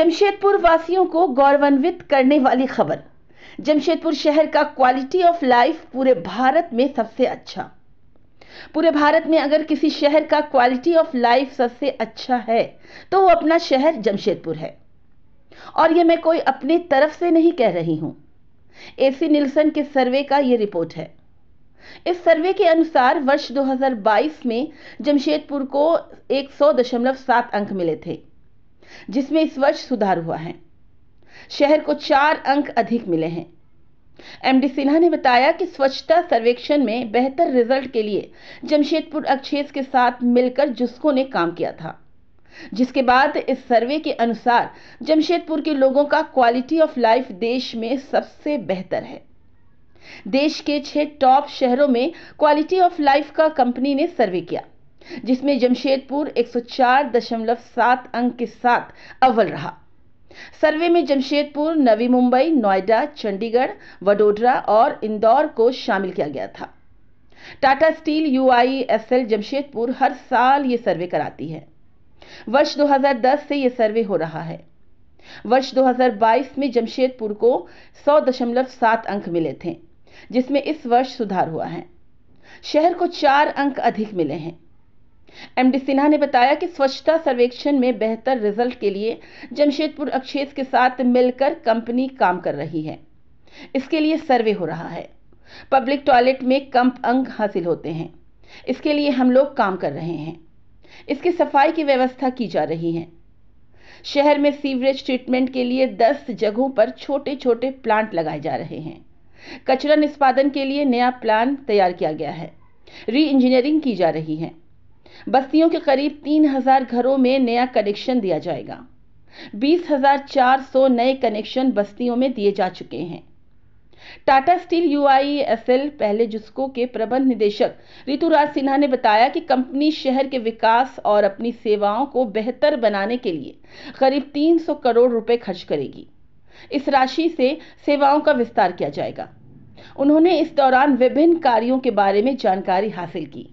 जमशेदपुर वासियों को गौरवान्वित करने वाली खबर जमशेदपुर शहर का क्वालिटी ऑफ लाइफ पूरे भारत में सबसे अच्छा पूरे भारत में अगर किसी शहर का क्वालिटी ऑफ लाइफ सबसे अच्छा है तो वो अपना शहर जमशेदपुर है और ये मैं कोई अपने तरफ से नहीं कह रही हूं एसी निल्सन के सर्वे का ये रिपोर्ट है इस सर्वे के अनुसार वर्ष 2022 में जमशेदपुर को एक अंक मिले थे जिसमें इस वर्ष सुधार हुआ है शहर को चार अंक अधिक मिले हैं एमडी सिन्हा ने बताया कि स्वच्छता सर्वेक्षण में बेहतर रिजल्ट के लिए जमशेदपुर अक्षेस के साथ मिलकर जुस्को ने काम किया था जिसके बाद इस सर्वे के अनुसार जमशेदपुर के लोगों का क्वालिटी ऑफ लाइफ देश में सबसे बेहतर है देश के छह टॉप शहरों में क्वालिटी ऑफ लाइफ का कंपनी ने सर्वे किया जिसमें जमशेदपुर एक अंक के साथ अव्वल रहा सर्वे में जमशेदपुर नवी मुंबई नोएडा चंडीगढ़ वडोदरा और इंदौर को शामिल किया गया था टाटा स्टील यूआईएसएल जमशेदपुर हर साल ये सर्वे कराती है वर्ष 2010 से यह सर्वे हो रहा है वर्ष 2022 में जमशेदपुर को 100.7 अंक मिले थे जिसमें इस वर्ष सुधार हुआ है शहर को चार अंक अधिक मिले हैं एमडी सिन्हा ने बताया कि स्वच्छता सर्वेक्षण में बेहतर रिजल्ट के लिए जमशेदपुर अक्षेस के साथ मिलकर कंपनी काम कर रही है इसके लिए सर्वे हो रहा है पब्लिक टॉयलेट में कम अंक हासिल होते हैं इसके लिए हम लोग काम कर रहे हैं इसकी सफाई की व्यवस्था की जा रही है शहर में सीवरेज ट्रीटमेंट के लिए 10 जगहों पर छोटे छोटे प्लांट लगाए जा रहे हैं कचरा निष्पादन के लिए नया प्लान तैयार किया गया है री इंजीनियरिंग की जा रही है बस्तियों के करीब तीन हजार घरों में नया कनेक्शन दिया जाएगा बीस हजार चार सौ नए कनेक्शन बस्तियों में दिए जा चुके हैं टाटा स्टील यू पहले जुस्को के प्रबंध निदेशक ऋतुराज सिन्हा ने बताया कि कंपनी शहर के विकास और अपनी सेवाओं को बेहतर बनाने के लिए करीब 300 करोड़ रुपए खर्च करेगी इस राशि से सेवाओं का विस्तार किया जाएगा उन्होंने इस दौरान विभिन्न कार्यों के बारे में जानकारी हासिल की